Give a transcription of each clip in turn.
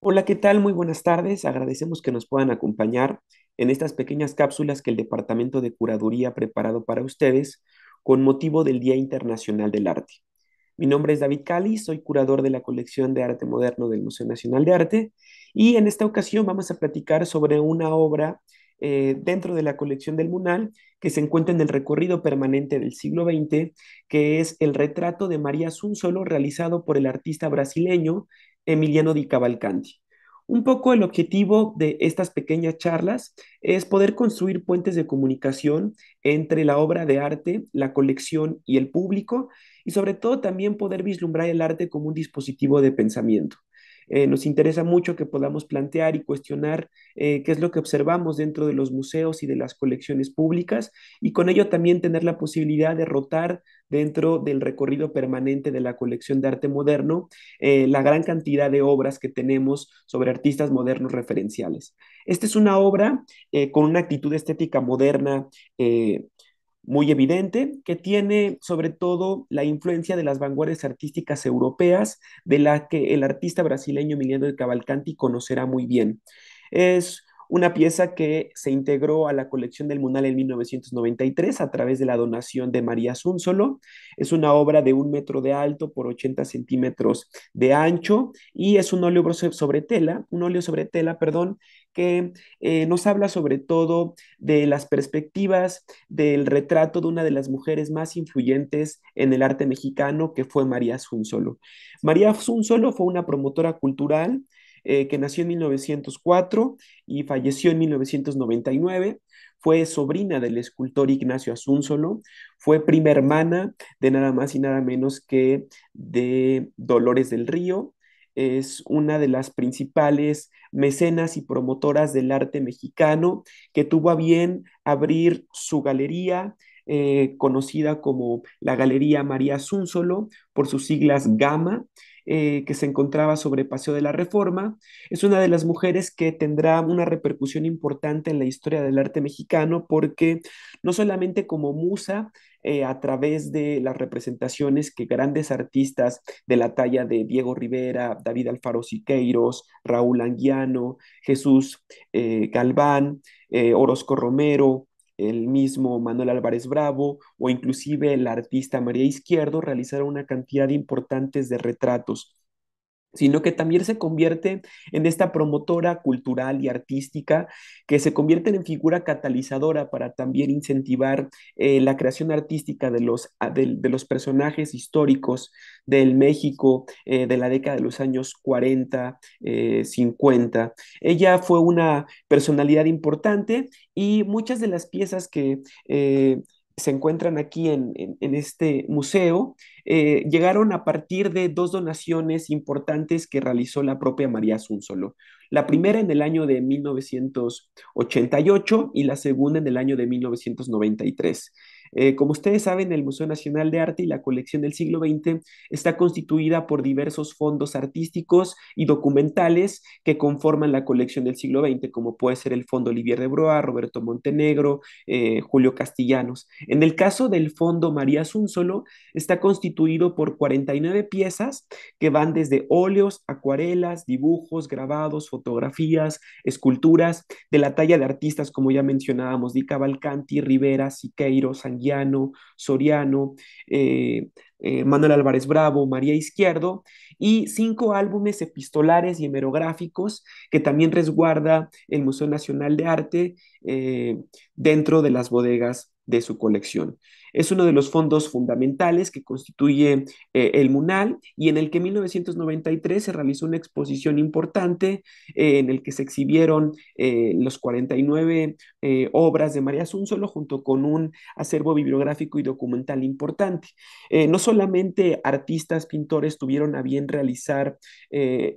Hola, ¿qué tal? Muy buenas tardes. Agradecemos que nos puedan acompañar en estas pequeñas cápsulas que el Departamento de Curaduría ha preparado para ustedes con motivo del Día Internacional del Arte. Mi nombre es David Cali, soy curador de la colección de arte moderno del Museo Nacional de Arte y en esta ocasión vamos a platicar sobre una obra eh, dentro de la colección del Munal que se encuentra en el recorrido permanente del siglo XX, que es el retrato de María Zunzolo realizado por el artista brasileño Emiliano Di Cavalcanti. Un poco el objetivo de estas pequeñas charlas es poder construir puentes de comunicación entre la obra de arte, la colección y el público, y sobre todo también poder vislumbrar el arte como un dispositivo de pensamiento. Eh, nos interesa mucho que podamos plantear y cuestionar eh, qué es lo que observamos dentro de los museos y de las colecciones públicas y con ello también tener la posibilidad de rotar dentro del recorrido permanente de la colección de arte moderno eh, la gran cantidad de obras que tenemos sobre artistas modernos referenciales. Esta es una obra con una actitud estética moderna muy evidente, que tiene sobre todo la influencia de las vanguardias artísticas europeas, de la que el artista brasileño Emiliano de Cavalcanti conocerá muy bien. Es una pieza que se integró a la colección del Munal en 1993 a través de la donación de María Zunzolo, Es una obra de un metro de alto por 80 centímetros de ancho y es un óleo sobre tela, un óleo sobre tela, perdón, que eh, nos habla sobre todo de las perspectivas del retrato de una de las mujeres más influyentes en el arte mexicano, que fue María Azunzolo. María Azunzolo fue una promotora cultural eh, que nació en 1904 y falleció en 1999 fue sobrina del escultor Ignacio Azunzolo. fue prima hermana de nada más y nada menos que de Dolores del Río, es una de las principales mecenas y promotoras del arte mexicano, que tuvo a bien abrir su galería, eh, conocida como la Galería María Zúnzolo, por sus siglas GAMA, eh, que se encontraba sobre Paseo de la Reforma. Es una de las mujeres que tendrá una repercusión importante en la historia del arte mexicano porque no solamente como musa eh, a través de las representaciones que grandes artistas de la talla de Diego Rivera, David Alfaro Siqueiros, Raúl Anguiano, Jesús eh, Galván, eh, Orozco Romero, el mismo Manuel Álvarez Bravo o inclusive el artista María Izquierdo realizaron una cantidad importante de retratos sino que también se convierte en esta promotora cultural y artística que se convierte en figura catalizadora para también incentivar eh, la creación artística de los, ah, de, los, personajes históricos del México eh, de la década de los años 40, 50. Eh, Ella fue una personalidad importante y muchas de las piezas que se encuentran aquí en, este museo, eh, llegaron a partir de dos donaciones importantes que realizó la propia María Zunzolo. La primera en el año de 1988 y la segunda en el año de 1993. Eh, como ustedes saben, el Museo Nacional de Arte y la colección del siglo XX está constituida por diversos fondos artísticos y documentales que conforman la colección del siglo XX, como puede ser el Fondo Olivier de Broa, Roberto Montenegro, eh, Julio Castellanos. En el caso del Fondo María solo está constituido por 49 piezas que van desde óleos, acuarelas, dibujos, grabados, fotografías, esculturas, de la talla de artistas como ya mencionábamos, Di Cavalcanti, Rivera, Siqueiro, Sanguí Soriano, eh, eh, Manuel Álvarez Bravo, María Izquierdo, y cinco álbumes epistolares y hemerográficos que también resguarda el Museo Nacional de Arte eh, dentro de las bodegas de su colección. Es uno de los fondos fundamentales que constituye eh, el MUNAL y en el que en 1993 se realizó una exposición importante eh, en el que se exhibieron eh, los 49 eh, obras de María solo junto con un acervo bibliográfico y documental importante. no solamente artistas, pintores tuvieron a bien realizar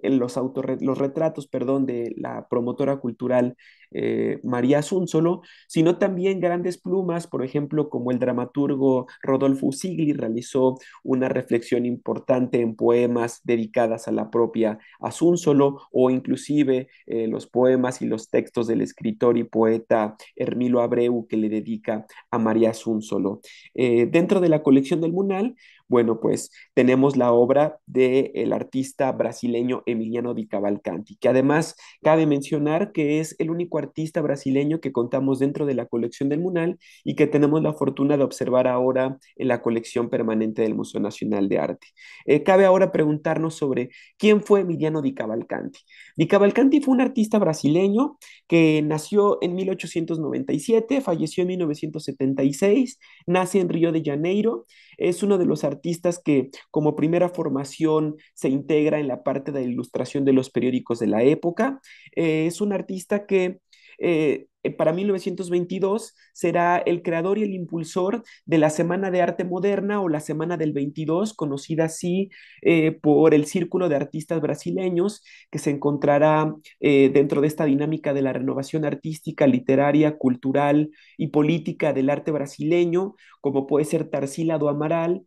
los, los retratos perdón, de la promotora cultural eh, María Zunzolo, sino también grandes plumas, por ejemplo, como el dramaturgo Rodolfo Sigli realizó una reflexión importante en poemas dedicadas a la propia solo o inclusive eh, los poemas y los textos del escritor y poeta Hermilo Abreu que le dedica a María solo eh, dentro de la colección del Munal, bueno, pues tenemos la obra del artista brasileño Emiliano Di Cavalcanti, que además cabe mencionar que es el único artista brasileño que contamos dentro de la colección del Munal y que tenemos la fortuna de observar ahora en la colección permanente del Museo Nacional de Arte. Eh, cabe ahora preguntarnos sobre quién fue Emiliano Di Cavalcanti. Di Cavalcanti fue un artista brasileño que nació en 1897, falleció en 1976, nace en Río de Janeiro, es uno de los artistas artistas que como primera formación se integra en la parte de ilustración de los periódicos de la época. Eh, es un artista que eh, eh, para 1922 será el creador y el impulsor de la Semana de Arte Moderna o la Semana del 22, conocida así eh, por el Círculo de Artistas Brasileños, que se encontrará dentro de esta dinámica de la renovación artística, literaria, cultural y política del arte brasileño, como puede ser Tarsila do Amaral,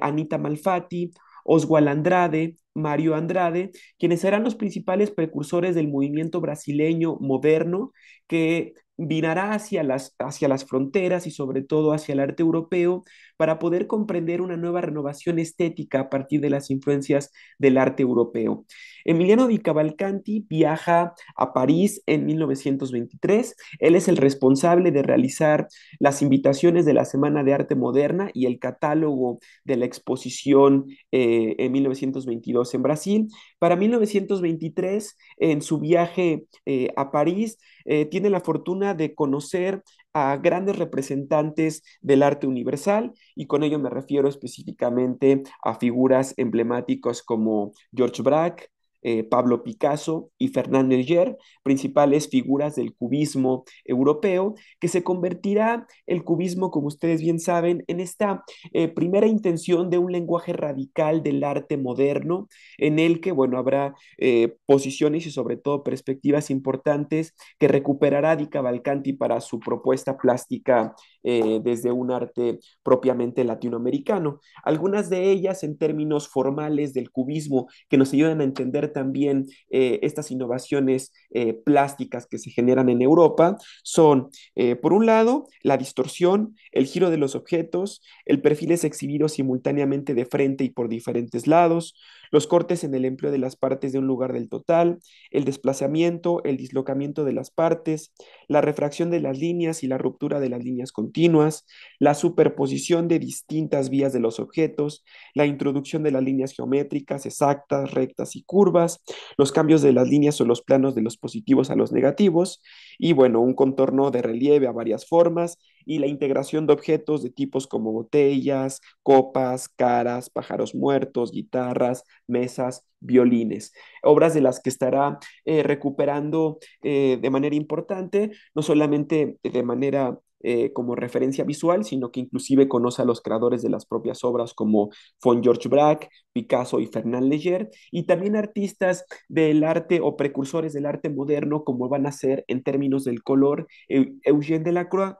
Anita Malfatti Oswal Andrade, Mario Andrade, quienes serán los principales precursores del movimiento brasileño moderno que vinará hacia las, hacia las fronteras y sobre todo hacia el arte europeo, para poder comprender una nueva renovación estética a partir de las influencias del arte europeo. Emiliano di Cavalcanti viaja a París en 1923. Él es el responsable de realizar las invitaciones de la Semana de Arte Moderna y el catálogo de la exposición eh, en 1922 en Brasil. Para 1923, en su viaje eh, a París, eh, tiene la fortuna de conocer a grandes representantes del arte universal y con ello me refiero específicamente a figuras emblemáticas como George Braque, eh, Pablo Picasso y Fernand Léger, principales figuras del cubismo europeo, que se convertirá el cubismo, como ustedes bien saben, en esta eh, primera intención de un lenguaje radical del arte moderno, en el que, bueno, habrá eh, posiciones y sobre todo perspectivas importantes que recuperará Di Cavalcanti para su propuesta plástica desde un arte propiamente latinoamericano. Algunas de ellas en términos formales del cubismo que nos ayudan a entender también eh, estas innovaciones eh, plásticas que se generan en Europa son, eh, por un lado, la distorsión, el giro de los objetos, el perfil es exhibido simultáneamente de frente y por diferentes lados, los cortes en el empleo de las partes de un lugar del total, el desplazamiento, el dislocamiento de las partes, la refracción de las líneas y la ruptura de las líneas continuas, la superposición de distintas vías de los objetos, la introducción de las líneas geométricas exactas, rectas y curvas, los cambios de las líneas o los planos de los positivos a los negativos y bueno, un contorno de relieve a varias formas y la integración de objetos de tipos como botellas, copas, caras, pájaros muertos, guitarras, mesas, violines. Obras de las que estará eh, recuperando eh, de manera importante, no solamente de manera eh, como referencia visual, sino que inclusive conoce a los creadores de las propias obras como von George Braque, Picasso y Fernand Leger, y también artistas del arte o precursores del arte moderno como van a ser en términos del color Eugène Delacroix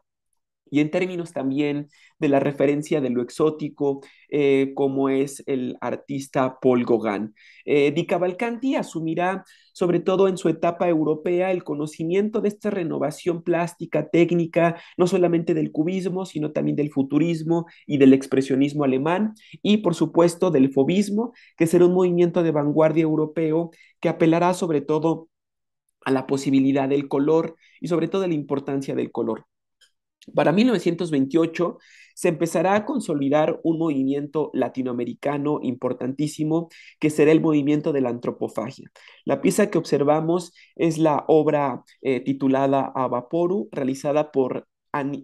y en términos también de la referencia de lo exótico, eh, como es el artista Paul Gauguin. Eh, Di Cavalcanti asumirá sobre todo en su etapa europea, el conocimiento de esta renovación plástica, técnica, no solamente del cubismo, sino también del futurismo y del expresionismo alemán, y por supuesto del fobismo, que será un movimiento de vanguardia europeo que apelará sobre todo a la posibilidad del color y sobre todo a la importancia del color. Para 1928, se empezará a consolidar un movimiento latinoamericano importantísimo que será el movimiento de la antropofagia. La pieza que observamos es la obra eh, titulada Avaporu, realizada por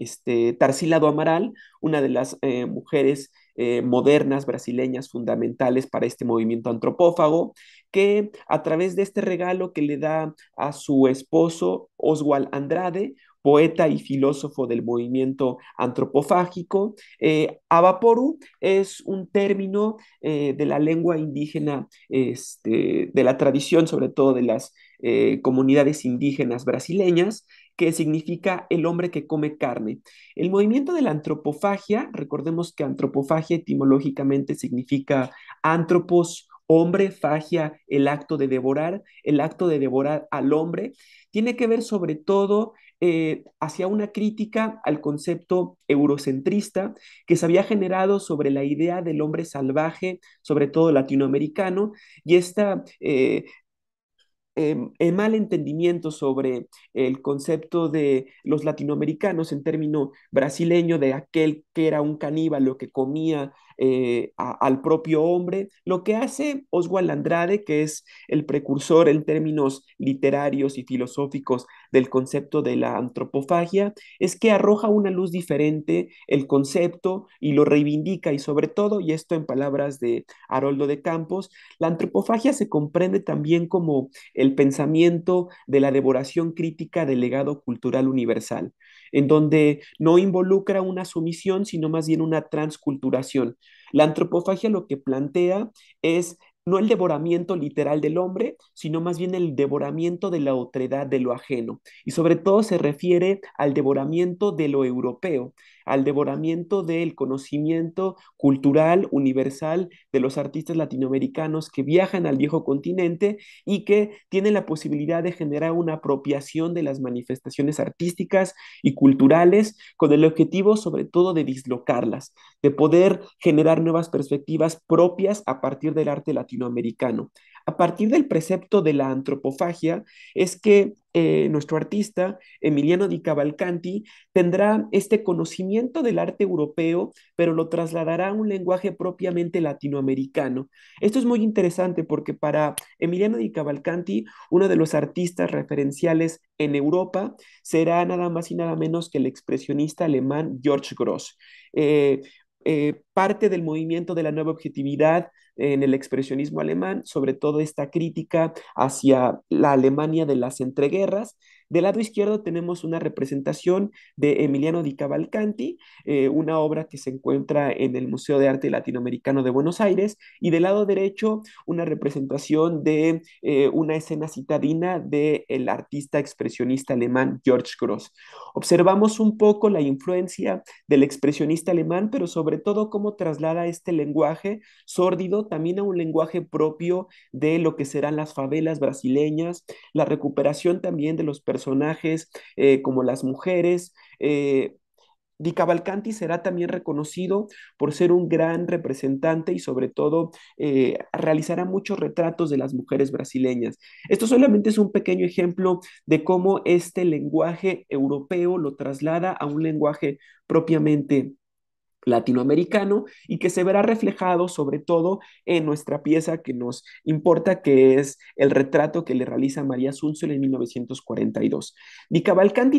este, Tarsila do Amaral, una de las eh, mujeres eh, modernas brasileñas fundamentales para este movimiento antropófago, que a través de este regalo que le da a su esposo Oswald Andrade, poeta y filósofo del movimiento antropofágico. Abaporu eh, Avaporu es un término eh, de la lengua indígena, este, de la tradición sobre todo de las eh, comunidades indígenas brasileñas, que significa el hombre que come carne. El movimiento de la antropofagia, recordemos que antropofagia etimológicamente significa antropos, hombre, fagia, el acto de devorar, el acto de devorar al hombre, tiene que ver sobre todo eh, hacia una crítica al concepto eurocentrista que se había generado sobre la idea del hombre salvaje, sobre todo latinoamericano, y esta... Eh, em, eh mal entendimiento sobre el concepto de los latinoamericanos en término brasileño, de aquel que era un caníbal, o que comía eh, al propio hombre. Lo que hace Oswald Andrade, que es el precursor en términos literarios y filosóficos del concepto de la antropofagia, es que arroja una luz diferente el concepto y lo reivindica y sobre todo, y esto en palabras de Haroldo de Campos, la antropofagia se comprende también como el pensamiento de la devoración crítica del legado cultural universal en donde no involucra una sumisión, sino más bien una transculturación. La antropofagia lo que plantea es no el devoramiento literal del hombre, sino más bien el devoramiento de la otredad, de lo ajeno. Y sobre todo se refiere al devoramiento de lo europeo, al devoramiento del conocimiento cultural universal de los artistas latinoamericanos que viajan al viejo continente y que tienen la posibilidad de generar una apropiación de las manifestaciones artísticas y culturales con el objetivo sobre todo de dislocarlas, de poder generar nuevas perspectivas propias a partir del arte latinoamericano a partir del precepto de la antropofagia es que eh, nuestro artista, Emiliano Di Cavalcanti, tendrá este conocimiento del arte europeo, pero lo trasladará a un lenguaje propiamente latinoamericano. Esto es muy interesante porque para Emiliano Di Cavalcanti, uno de los artistas referenciales en Europa será nada más y nada menos que el expresionista alemán George Gross. Eh, eh, parte del movimiento de la nueva objetividad, en el expresionismo alemán, sobre todo esta crítica hacia la Alemania de las entreguerras del lado izquierdo tenemos una representación de Emiliano di Cavalcanti, eh, una obra que se encuentra en el Museo de Arte Latinoamericano de Buenos Aires, y del lado derecho una representación de eh, una escena citadina del artista expresionista alemán George Gross. Observamos un poco la influencia del expresionista alemán, pero sobre todo cómo traslada este lenguaje sórdido también a un lenguaje propio de lo que serán las favelas brasileñas, la recuperación también de los personajes personajes eh, como las mujeres. Eh, Di Cavalcanti será también reconocido por ser un gran representante y sobre todo eh, realizará muchos retratos de las mujeres brasileñas. Esto solamente es un pequeño ejemplo de cómo este lenguaje europeo lo traslada a un lenguaje propiamente latinoamericano y que se verá reflejado sobre todo en nuestra pieza que nos importa, que es el retrato que le realiza María Sunzel en 1942. Di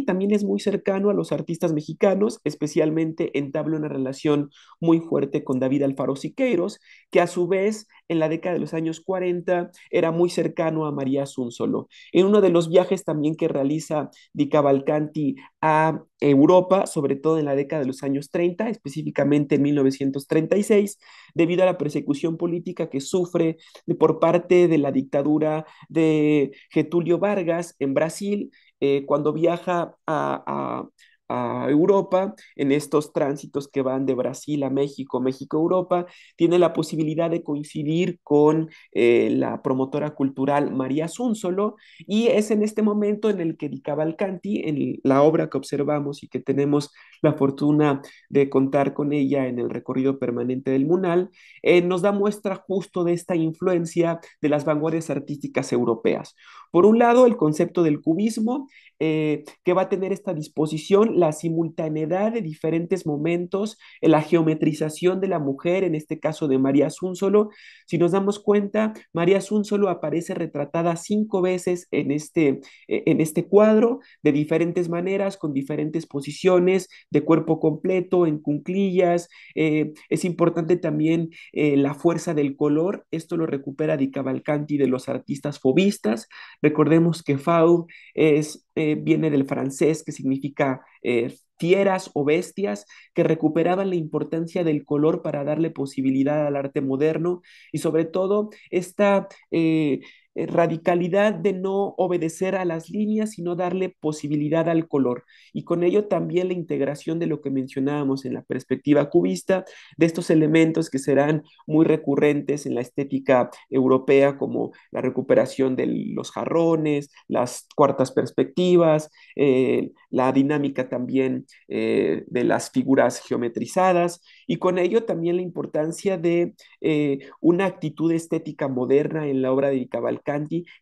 también es muy cercano a los artistas mexicanos, especialmente entabla una relación muy fuerte con David Alfaro Siqueiros, que a su vez en la década de los años 40, era muy cercano a María Solo. En uno de los viajes también que realiza Di Cavalcanti a Europa, sobre todo en la década de los años 30, específicamente en 1936, debido a la persecución política que sufre por parte de la dictadura de Getulio Vargas en Brasil, eh, cuando viaja a, a Europa, en estos tránsitos que van de Brasil a México, México-Europa, tiene la posibilidad de coincidir con eh, la promotora cultural María Zúnzolo y es en este momento en el que Di Cavalcanti, en la obra que observamos y que tenemos la fortuna de contar con ella en el recorrido permanente del Munal, eh, nos da muestra justo de esta influencia de las vanguardias artísticas europeas. Por un lado, el concepto del cubismo, eh, que va a tener esta disposición, la simultaneidad de diferentes momentos, la geometrización de la mujer, en este caso de María Solo. Si nos damos cuenta, María Solo aparece retratada cinco veces en este, e, en este cuadro, de diferentes maneras, con diferentes posiciones, de cuerpo completo, en cunclillas. Eh, es importante también eh, la fuerza del color. Esto lo recupera Di Cavalcanti de los artistas fobistas. Recordemos que Fau es, eh, viene del francés, que significa tierras eh, o bestias que recuperaban la importancia del color para darle posibilidad al arte moderno y sobre todo esta, eh, eh, radicalidad de no obedecer a las líneas, sino darle posibilidad al color. Y con ello también la integración de lo que mencionábamos en la perspectiva cubista, de estos elementos que serán muy recurrentes en la estética europea, como la recuperación de los jarrones, las cuartas perspectivas, eh, la dinámica también eh, de las figuras geometrizadas, y con ello también la importancia de una actitud estética moderna en la obra de Cavalcanti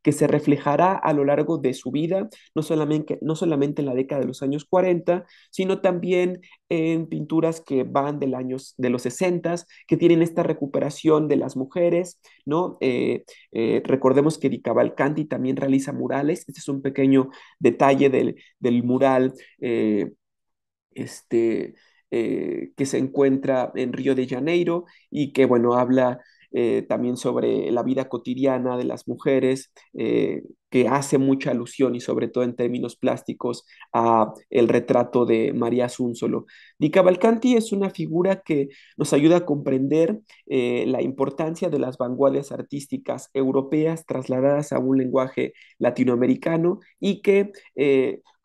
que se reflejará a lo largo de su vida, no solamente, no solamente en la década de los años 40, sino también en pinturas que van del años, de los 60, que tienen esta recuperación de las mujeres, ¿no? Eh, eh, recordemos que Di Cavalcanti también realiza murales, este es un pequeño detalle del, mural eh, este, que se encuentra en Río de Janeiro y que, bueno, habla eh, también sobre la vida cotidiana de las mujeres, eh, que hace mucha alusión y sobre todo en términos plásticos a el retrato de María Asunzolo. Di Cavalcanti es una figura que nos ayuda a comprender eh, la importancia de las vanguardias artísticas europeas trasladadas a un lenguaje latinoamericano y que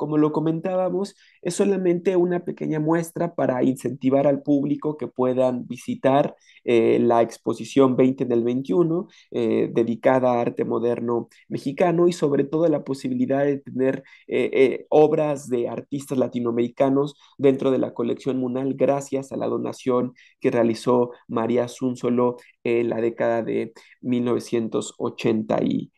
como lo comentábamos, es solamente una pequeña muestra para incentivar al público que puedan visitar eh, la exposición 20 del 21, dedicada a arte moderno mexicano y sobre todo la posibilidad de tener eh, eh, obras de artistas latinoamericanos dentro de la colección Munal gracias a la donación que realizó María Zunzolo en la década de 1980. Y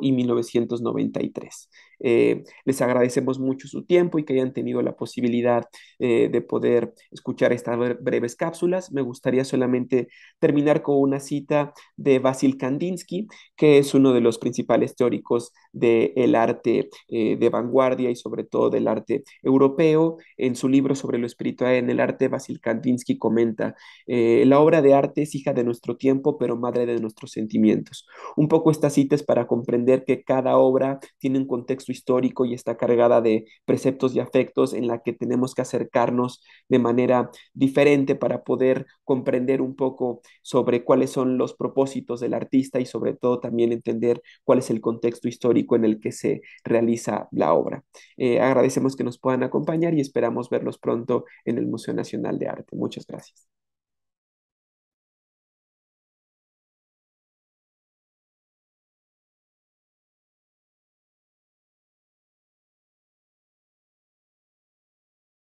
y 1993. Eh, les agradecemos mucho su tiempo y que hayan tenido la posibilidad eh, de poder escuchar estas breves cápsulas. Me gustaría solamente terminar con una cita de Vasil Kandinsky, que es uno de los principales teóricos del arte eh, de vanguardia y sobre todo del arte europeo. En su libro sobre lo espiritual en el arte, Vasil Kandinsky comenta, la obra de arte es hija de nuestro tiempo, pero madre de nuestros sentimientos. Un poco esta cita es para comprender que cada obra tiene un contexto histórico y está cargada de preceptos y afectos en la que tenemos que acercarnos de manera diferente para poder comprender un poco sobre cuáles son los propósitos del artista y sobre todo también entender cuál es el contexto histórico en el que se realiza la obra. Eh, agradecemos que nos puedan acompañar y esperamos verlos pronto en el Museo Nacional de Arte. Muchas gracias.